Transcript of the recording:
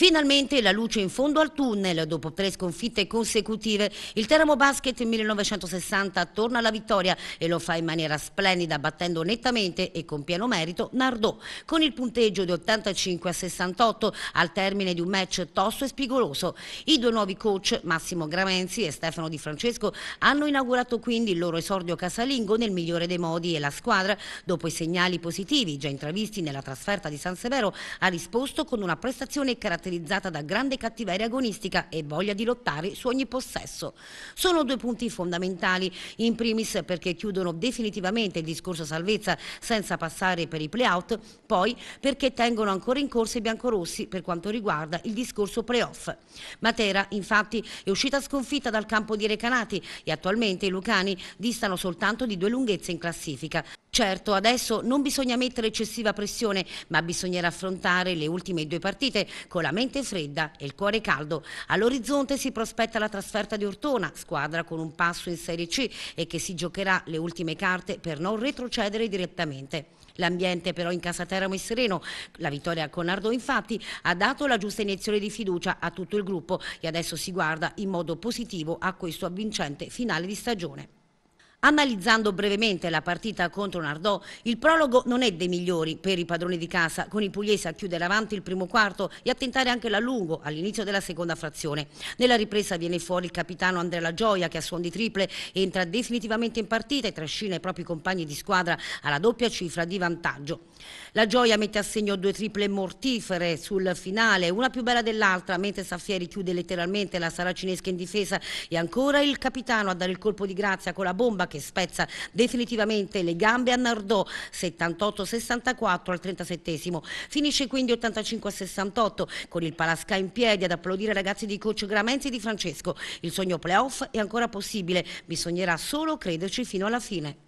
Finalmente la luce in fondo al tunnel. Dopo tre sconfitte consecutive, il Teramo Basket 1960 torna alla vittoria e lo fa in maniera splendida, battendo nettamente e con pieno merito Nardò. Con il punteggio di 85 a 68 al termine di un match tosto e spigoloso, i due nuovi coach Massimo Gramenzi e Stefano Di Francesco hanno inaugurato quindi il loro esordio casalingo nel migliore dei modi e la squadra, dopo i segnali positivi già intravisti nella trasferta di San Severo, ha risposto con una prestazione caratteristica caratterizzata da grande cattiveria agonistica e voglia di lottare su ogni possesso. Sono due punti fondamentali, in primis perché chiudono definitivamente il discorso salvezza senza passare per i playout, poi perché tengono ancora in corso i biancorossi per quanto riguarda il discorso playoff. Matera infatti è uscita sconfitta dal campo di Recanati e attualmente i lucani distano soltanto di due lunghezze in classifica. Certo, adesso non bisogna mettere eccessiva pressione, ma bisognerà affrontare le ultime due partite con la mente fredda e il cuore caldo. All'orizzonte si prospetta la trasferta di Ortona, squadra con un passo in Serie C e che si giocherà le ultime carte per non retrocedere direttamente. L'ambiente però in casa Teramo è sereno. La vittoria a Conardo infatti ha dato la giusta iniezione di fiducia a tutto il gruppo e adesso si guarda in modo positivo a questo avvincente finale di stagione. Analizzando brevemente la partita contro Nardò, il prologo non è dei migliori per i padroni di casa, con i pugliesi a chiudere avanti il primo quarto e a tentare anche l'allungo all'inizio della seconda frazione. Nella ripresa viene fuori il capitano Andrea La Gioia che a suon di triple entra definitivamente in partita e trascina i propri compagni di squadra alla doppia cifra di vantaggio. La Gioia mette a segno due triple mortifere sul finale, una più bella dell'altra, mentre Saffieri chiude letteralmente la saracinesca in difesa e ancora il capitano a dare il colpo di grazia con la bomba che spezza definitivamente le gambe a Nardò 78-64 al 37 finisce quindi 85-68 con il Palasca in piedi ad applaudire ragazzi di coach Gramenzi e di Francesco il sogno playoff è ancora possibile bisognerà solo crederci fino alla fine